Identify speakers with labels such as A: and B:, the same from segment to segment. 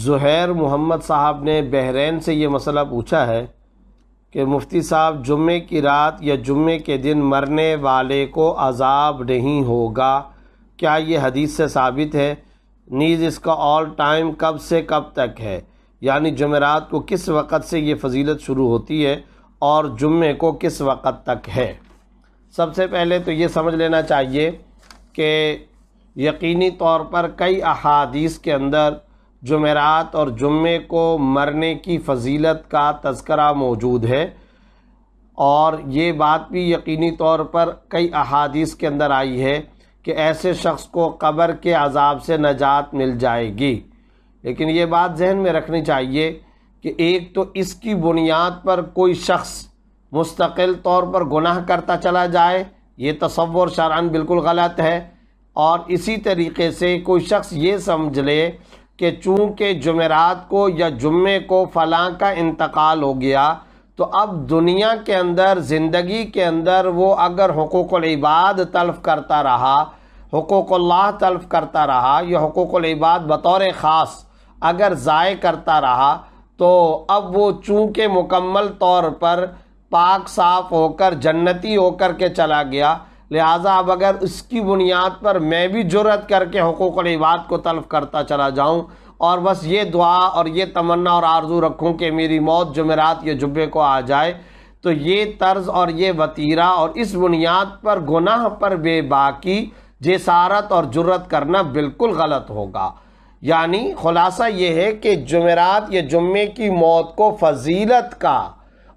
A: जहैर मोहम्मद साहब ने बहरीन से ये मसला पूछा है कि मुफ्ती साहब जुम्मे की रात या जुम्मे के दिन मरने वाले को अजाब नहीं होगा क्या ये हदीस से साबित है नीज़ इसका ऑल टाइम कब से कब तक है यानी जमेरात को किस वक़्त से ये फजीलत शुरू होती है और जुम्मे को किस वक़्त तक है सबसे पहले तो ये समझ लेना चाहिए कि यकीनी तौर पर कई अहादीस के अंदर जमेरात और जुम्मे को मरने की फजीलत का तस्करा मौजूद है और ये बात भी यकीनी तौर पर कई अहादीस के अंदर आई है कि ऐसे शख्स को कब्र के अजाब से नजात मिल जाएगी लेकिन ये बात जहन में रखनी चाहिए कि एक तो इसकी बुनियाद पर कोई शख्स मुस्तकिल तौर पर गुनाह करता चला जाए ये तस्वुर शरान बिल्कुल गलत है और इसी तरीके से कोई शख्स ये समझ ले कि चूँकि जमेरात को या जुम्मे को फलां का इंतकाल हो गया तो अब दुनिया के अंदर ज़िंदगी के अंदर वो अगर इबाद तलफ़ करता रहा हकूक़ल्ला तलफ़ करता रहा या इबाद बतौर ख़ास अगर ज़ाय करता रहा तो अब वो चूँकि मुकम्मल तौर पर पाक साफ़ होकर जन्नती होकर के चला गया लिहाजा अब अगर उसकी बुनियाद पर मैं भी जुरत करके हकूक़ इबाद को तलब करता चला जाऊँ और बस ये दुआ और ये तमन्ना और आरजू रखूँ कि मेरी मौत जमेरात या जुब्बे को आ जाए तो ये तर्ज और ये वतीरा और इस बुनियाद पर गुनाह पर बेबाकी जसारत और जरूरत करना बिल्कुल गलत होगा यानी ख़ुलासा ये है कि जमेरात या जुम्मे की मौत को फजीलत का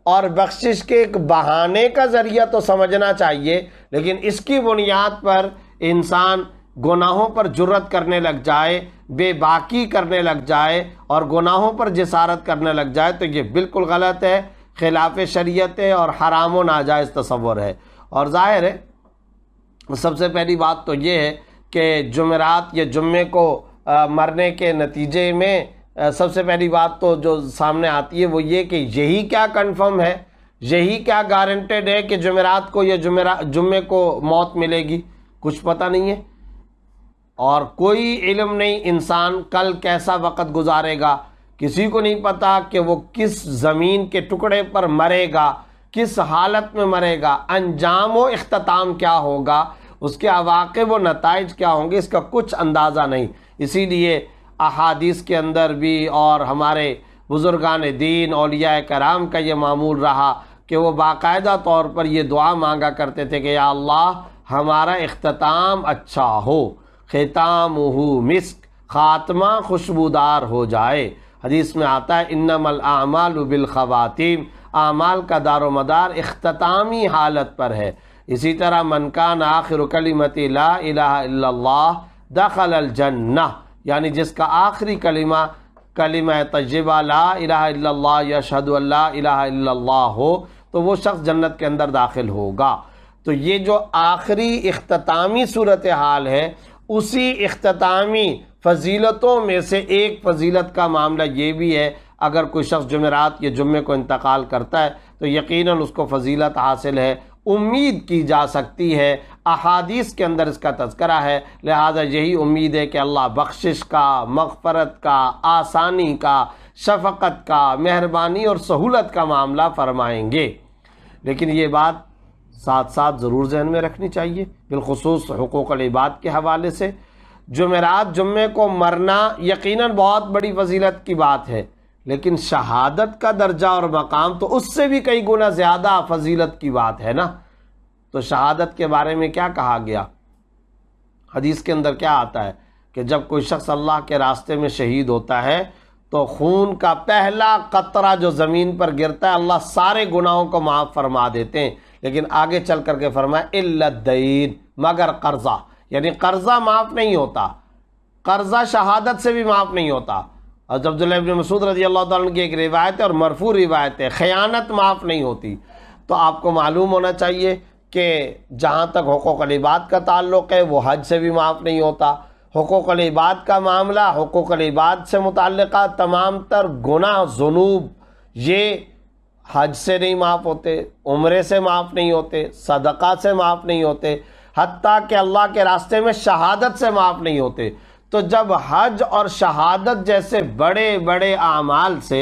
A: और बख्शिश के एक बहाने का ज़रिया तो समझना चाहिए लेकिन इसकी बुनियाद पर इंसान गुनाहों पर जुर्रत करने लग जाए बेबाकी करने लग जाए और गुनाहों पर जसारत करने लग जाए तो ये बिल्कुल गलत है खिलाफ शरीयत है और हराम व नाजायज़ तस्वर है और ज़ाहिर है सबसे पहली बात तो ये है कि जुमेरात या जुम्मे को मरने के नतीजे में सबसे पहली बात तो जो सामने आती है वो ये कि यही क्या कंफर्म है यही क्या गारंटेड है कि जुमेरात को या जुमेरा जुम्मे को मौत मिलेगी कुछ पता नहीं है और कोई इलम नहीं इंसान कल कैसा वक़्त गुजारेगा किसी को नहीं पता कि वो किस ज़मीन के टुकड़े पर मरेगा किस हालत में मरेगा अंजाम व अख्ताम क्या होगा उसके अवाक़ व नतज क्या होंगे इसका कुछ अंदाज़ा नहीं इसीलिए अहादीस के अंदर भी और हमारे बुज़ुर्गान दीन अलिया कराम का ये मामूल रहा कि वो बाकायदा तौर पर यह दुआ मांगा करते थे कि या अल्लाह हमारा अख्ताम अच्छा हो खिताम हो मिस्क ख़ात्मा खुशबूदार हो जाए हदीस में आता है इन्नमल आमाल आमाल का दारो मदार अख्तामी हालत पर है इसी तरह मनकान आखिर कलीमत ला इला दखल जन्ना यानी जिसका आखिरी कलिमा कलिमा तजबा ला इला या शहदल्ला इला हो तो वो शख्स जन्नत के अंदर दाखिल होगा तो ये जो आखिरी अख्तामी सूरत हाल है उसी अख्तामी फजीलतों में से एक फजीलत का मामला ये भी है अगर कोई शख्स जमेरात या जुम्मे को इंतकाल करता है तो यकीनन उसको फजीलत हासिल है उम्मीद की जा सकती है अहादीस के अंदर इसका तस्करा है लिहाजा यही उम्मीद है कि अल्लाह बख्शिश का मगफरत का आसानी का शफक़त का मेहरबानी और सहूलत का मामला फरमाएंगे लेकिन ये बात साथ साथ ज़रूर जहन में रखनी चाहिए बिलखसूस हकूक़ इबाद के हवाले से जुमेरात जुम्मे को मरना यकीनन बहुत बड़ी फजीलत की बात है लेकिन शहादत का दर्जा और मकाम तो उससे भी कई गुना ज़्यादा फजीलत की बात है ना तो शहादत के बारे में क्या कहा गया हदीस के अंदर क्या आता है कि जब कोई शख्स अल्लाह के रास्ते में शहीद होता है तो खून का पहला कतरा जो ज़मीन पर गिरता है अल्लाह सारे गुनाहों को माफ़ फरमा देते हैं लेकिन आगे चल कर के फरमाए इल्लदीन मगर कर्ज़ा यानी कर्ज़ा माफ़ नहीं होता कर्ज़ा शहादत से भी माफ़ नहीं होता हज़रत अब्दुल्लाबिन मसूद रजी अल्लाह तुम की एक रिवायत है और मरफू रिवायत है ख़यानत माफ़ नहीं होती तो आपको मालूम होना चाहिए कि जहाँ तक हकूकलीबाद का ताल्लुक़ है वो हज से भी माफ़ नहीं होता हक़ों अलिबाद का मामला हकूकलीबाद से मुतल तमाम तर गुना जुनूब ये हज से नहीं माफ़ होते उम्र से माफ़ नहीं होते सदका से माफ़ नहीं होते हती कि अल्लाह के रास्ते में शहादत से माफ़ नहीं होते तो जब हज और शहादत जैसे बड़े बड़े अमाल से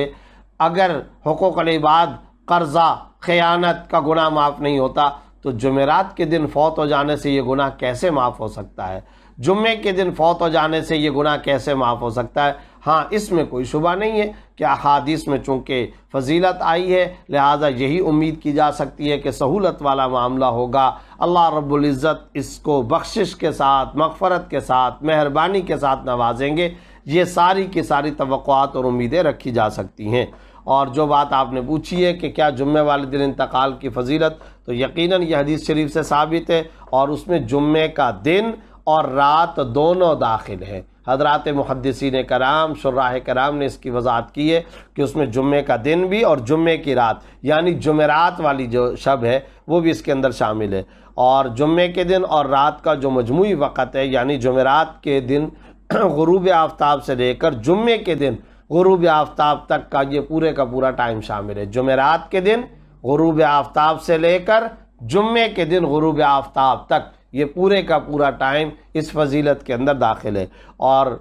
A: अगर इबाद कर्ज़ा ख़यानत का गुनाह माफ़ नहीं होता तो जुमेरात के दिन फौत हो जाने से ये गुनाह कैसे माफ़ हो सकता है जुम्मे के दिन फौत हो जाने से ये गुनाह कैसे माफ़ हो सकता है हाँ इसमें कोई शुबा नहीं है कि अहादीस में चूँकि फजीलत आई है लिहाजा यही उम्मीद की जा सकती है कि सहूलत वाला मामला होगा अल्लाह रब्ज़त इसको बख्शिश के साथ मगफ़रत के साथ मेहरबानी के साथ नवाजेंगे ये सारी की सारी तो और उम्मीदें रखी जा सकती हैं और जो बात आपने पूछी है कि क्या जुम्मे वाले दिन इंतकाल की फजीलत तो यकीनन यह हदीस शरीफ से साबित है और उसमें जुम्मे का दिन और रात दोनों दाखिल है हजरत मुहदसिन कराम शुर्राह कराम ने इसकी वजाहत की है कि उसमें जुम्मे का दिन भी और जुम्मे की रात यानी जुमेरात वाली जो शब है वो भी इसके अंदर शामिल है और जुम्मे के दिन और रात का जो मजमू वक़्त है यानी जुमेरात के दिन गुरूब आफ्ताब से लेकर जुम्मे के दिन गुरूब आफ्ताब तक का ये पूरे का पूरा टाइम शामिल है जुमेरात के दिन गुरूब आफ्ताब से लेकर जुम्मे के दिन गुरूब आफ्ताब तक ये पूरे का पूरा टाइम इस फजीलत के अंदर दाखिल है और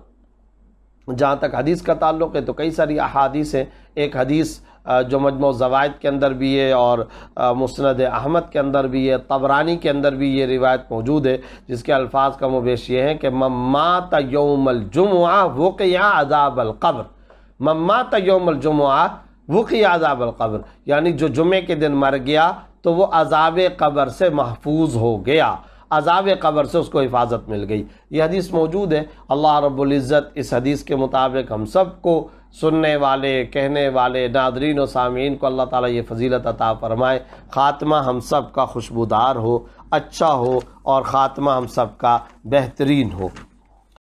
A: जहाँ तक हदीस का ताल्लुक़ है तो कई सारी अहादीस हैं एक हदीस जो मजमो ज़वायद के अंदर भी है और मुस्ंद अहमद के अंदर भी है तबरानी के अंदर भी ये रिवायत मौजूद है जिसके अल्फाज का मुबेश ये हैं कि मम्मा तयोमल जुमा वक़या अदाब अलकब्र मम्मा तयोमल जुमुआ वक़या अदाब कब्र यानी जो जुमे के दिन मर गया तो वो अजाब कब्र से महफूज हो गया अजाब कबर से उसको हिफाजत मिल गई यह हदीस मौजूद है अल्लाह रबुल्ज़त इस हदीस के मुताबिक हम सब को सुनने वाले कहने वाले नादरीन व सामीन को अल्लाह ताली ये फजीलत अता फरमाए ख़ात्मा हम सब का खुशबूदार हो अच्छा हो और ख़ात्मा हम सब का बेहतरीन हो